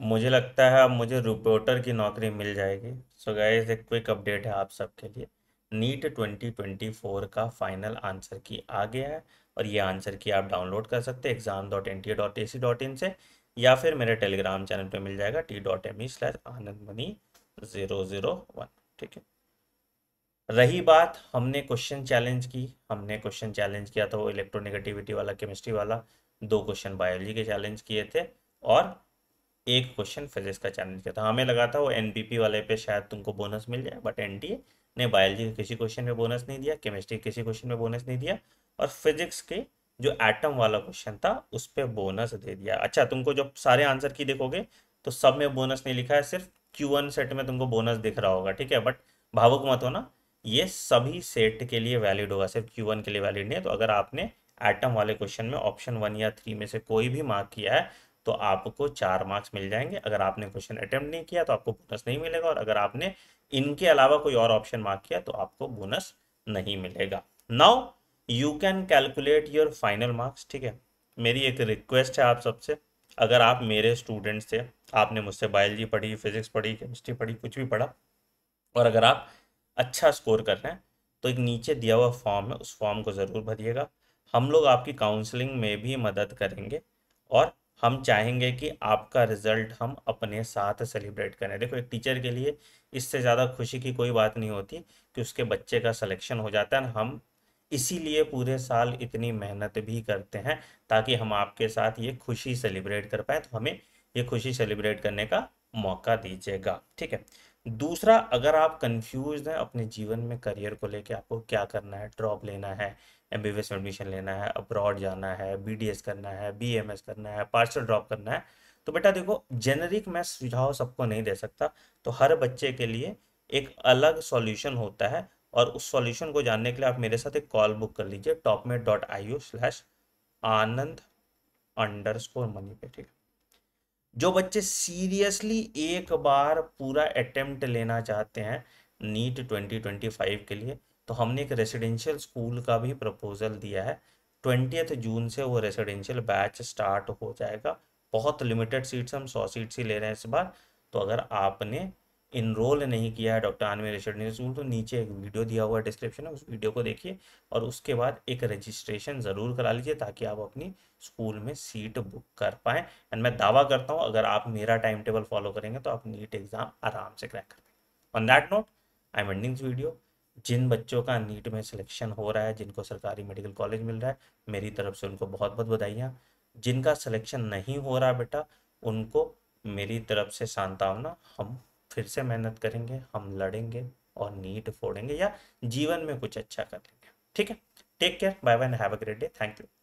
मुझे लगता है अब मुझे रिपोर्टर की नौकरी मिल जाएगी सो गाइस एक क्विक अपडेट है आप सबके लिए नीट 2024 का फाइनल आंसर की आ गया है और ये आंसर की आप डाउनलोड कर सकते हैं exam dot N T dot A C dot in से या फिर मेरे टेलीग्राम चैनल पे मिल जाएगा T dot M E slash Anand money zero zero one ठीक है रही बात हमने क्वेश्चन चैलेंज की हमने क्वेश्चन चैलेंज किया था वो इलेक्ट्रोनेगेटिविटी वाला केमिस्ट्री वाला दो क्वेश्चन बायोलॉजी के चैलेंज किए थे और एक क्वेश्चन फिजिक्स का चैलेंज किया था हमें हाँ, लगा था वो एन वाले पे शायद तुमको बोनस मिल जाए बट एन ने बायोलॉजी के किसी क्वेश्चन में बोनस नहीं दिया केमिस्ट्री किसी क्वेश्चन में बोनस नहीं दिया और फिजिक्स के जो एटम वाला क्वेश्चन था उस पर बोनस दे दिया अच्छा तुमको जब सारे आंसर की देखोगे तो सब में बोनस नहीं लिखा है सिर्फ क्यू वन सेट में तुमको बोनस दिख रहा होगा ठीक है बट भावुक मत होना ये सभी सेट के लिए वैलिड होगा सिर्फ क्यू वन के लिए वैलिड नहीं है तो अगर आपने एटम वाले क्वेश्चन में ऑप्शन वन या थ्री में से कोई भी मार्क किया है तो आपको चार मार्क्स मिल जाएंगे अगर आपने क्वेश्चन अटेम्प्ट नहीं किया तो आपको बोनस नहीं मिलेगा और अगर आपने इनके अलावा कोई और ऑप्शन मार्क किया तो आपको बोनस नहीं मिलेगा now you can calculate your final marks ठीक है मेरी एक रिक्वेस्ट है आप सबसे अगर आप मेरे स्टूडेंट्स थे आपने मुझसे बायोलॉजी पढ़ी फिजिक्स पढ़ी केमिस्ट्री पढ़ी कुछ भी पढ़ा और अगर आप अच्छा स्कोर कर रहे हैं तो एक नीचे दिया हुआ फॉर्म है उस फॉर्म को ज़रूर भरिएगा हम लोग आपकी काउंसलिंग में भी मदद करेंगे और हम चाहेंगे कि आपका रिजल्ट हम अपने साथ सेलिब्रेट करें देखो एक टीचर के लिए इससे ज़्यादा खुशी की कोई बात नहीं होती कि उसके बच्चे का सिलेक्शन हो जाता है हम इसीलिए पूरे साल इतनी मेहनत भी करते हैं ताकि हम आपके साथ ये खुशी सेलिब्रेट कर पाए तो हमें ये खुशी सेलिब्रेट करने का मौका दीजिएगा ठीक है दूसरा अगर आप कंफ्यूज हैं अपने जीवन में करियर को लेके आपको क्या करना है ड्रॉप लेना है एम बी एडमिशन लेना है अब्रॉड जाना है बी डी एस करना है बी एम एस करना है पार्सल ड्रॉप करना है तो बेटा देखो जेनरिक मैं सुझाव सबको नहीं दे सकता तो हर बच्चे के लिए एक अलग सॉल्यूशन होता है और उस सॉल्यूशन को जानने के लिए आप मेरे साथ एक कॉल बुक कर लीजिए Topmate dot I O slash Anand underscore money पे ठीक है जो बच्चे सीरियसली एक बार पूरा अटेम्प्ट लेना चाहते हैं नीट 2025 के लिए तो हमने एक रेसिडेंशियल स्कूल का भी प्रपोजल दिया है ट्वेंटी जून से वो रेसिडेंशियल बैच स्टार्ट हो जाएगा बहुत लिमिटेड सीट्स हम सौ सीट्स ही ले रहे हैं इस बार तो अगर आपने इनरोल नहीं किया है डॉक्टर आनवे रिसर्च न्यूज स्कूल तो नीचे एक वीडियो दिया हुआ है डिस्क्रिप्शन में उस वीडियो को देखिए और उसके बाद एक रजिस्ट्रेशन ज़रूर करा लीजिए ताकि आप अपनी स्कूल में सीट बुक कर पाएँ एंड मैं दावा करता हूँ अगर आप मेरा टाइम टेबल फॉलो करेंगे तो आप नीट एग्ज़ाम आराम से क्रैक कर on that note I am ending video जिन बच्चों का नीट में सिलेक्शन हो रहा है जिनको सरकारी मेडिकल कॉलेज मिल रहा है मेरी तरफ से उनको बहुत बहुत बधाइयाँ जिनका सिलेक्शन नहीं हो रहा बेटा उनको मेरी तरफ से सांतावना हम फिर से मेहनत करेंगे हम लड़ेंगे और नीट फोड़ेंगे या जीवन में कुछ अच्छा कर लेंगे ठीक है take care bye bye have a great day thank you